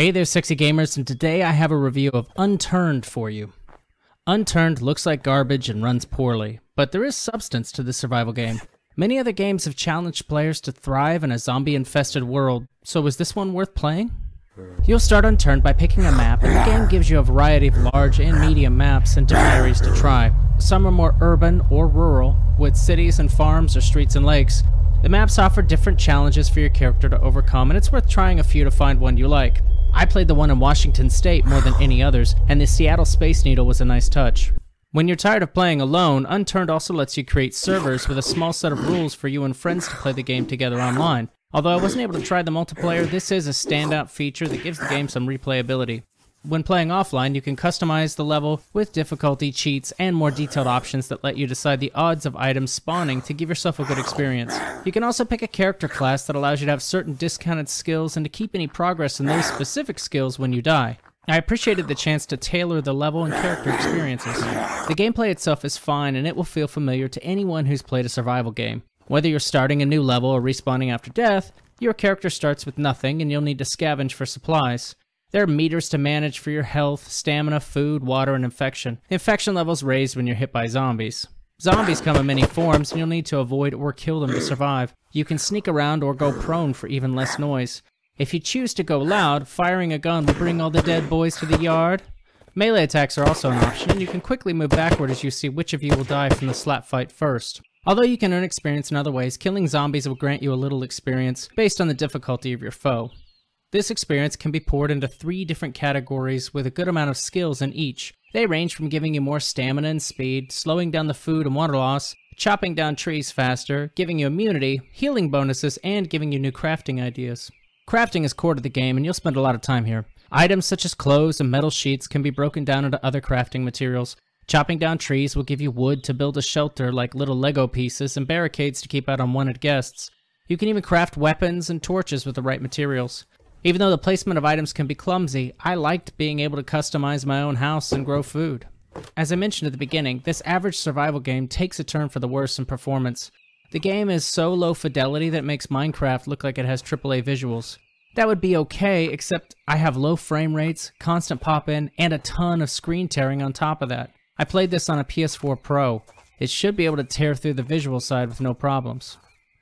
Hey there, sexy gamers, and today I have a review of Unturned for you. Unturned looks like garbage and runs poorly, but there is substance to this survival game. Many other games have challenged players to thrive in a zombie infested world, so is this one worth playing? You'll start Unturned by picking a map, and the game gives you a variety of large and medium maps and different areas to try. Some are more urban or rural, with cities and farms or streets and lakes. The maps offer different challenges for your character to overcome, and it's worth trying a few to find one you like. I played the one in Washington State more than any others, and the Seattle Space Needle was a nice touch. When you're tired of playing alone, Unturned also lets you create servers with a small set of rules for you and friends to play the game together online. Although I wasn't able to try the multiplayer, this is a standout feature that gives the game some replayability. When playing offline, you can customize the level with difficulty, cheats, and more detailed options that let you decide the odds of items spawning to give yourself a good experience. You can also pick a character class that allows you to have certain discounted skills and to keep any progress in those specific skills when you die. I appreciated the chance to tailor the level and character experiences. The gameplay itself is fine and it will feel familiar to anyone who's played a survival game. Whether you're starting a new level or respawning after death, your character starts with nothing and you'll need to scavenge for supplies. There are meters to manage for your health, stamina, food, water, and infection. Infection levels raise when you're hit by zombies. Zombies come in many forms, and you'll need to avoid or kill them to survive. You can sneak around or go prone for even less noise. If you choose to go loud, firing a gun will bring all the dead boys to the yard. Melee attacks are also an option, and you can quickly move backward as you see which of you will die from the slap fight first. Although you can earn experience in other ways, killing zombies will grant you a little experience based on the difficulty of your foe. This experience can be poured into three different categories with a good amount of skills in each. They range from giving you more stamina and speed, slowing down the food and water loss, chopping down trees faster, giving you immunity, healing bonuses, and giving you new crafting ideas. Crafting is core to the game and you'll spend a lot of time here. Items such as clothes and metal sheets can be broken down into other crafting materials. Chopping down trees will give you wood to build a shelter like little Lego pieces and barricades to keep out unwanted guests. You can even craft weapons and torches with the right materials. Even though the placement of items can be clumsy, I liked being able to customize my own house and grow food. As I mentioned at the beginning, this average survival game takes a turn for the worse in performance. The game is so low fidelity that makes Minecraft look like it has AAA visuals. That would be okay, except I have low frame rates, constant pop-in, and a ton of screen tearing on top of that. I played this on a PS4 Pro. It should be able to tear through the visual side with no problems.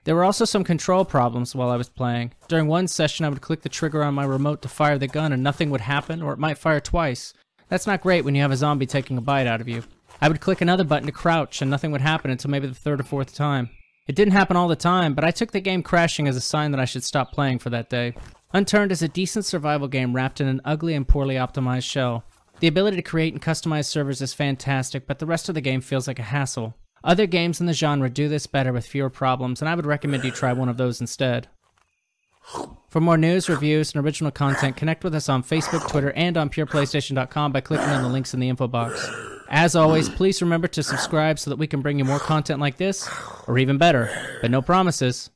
There were also some control problems while I was playing. During one session I would click the trigger on my remote to fire the gun and nothing would happen or it might fire twice. That's not great when you have a zombie taking a bite out of you. I would click another button to crouch and nothing would happen until maybe the third or fourth time. It didn't happen all the time, but I took the game crashing as a sign that I should stop playing for that day. Unturned is a decent survival game wrapped in an ugly and poorly optimized shell. The ability to create and customize servers is fantastic, but the rest of the game feels like a hassle. Other games in the genre do this better with fewer problems, and I would recommend you try one of those instead. For more news, reviews, and original content, connect with us on Facebook, Twitter, and on pureplaystation.com by clicking on the links in the info box. As always, please remember to subscribe so that we can bring you more content like this, or even better, but no promises.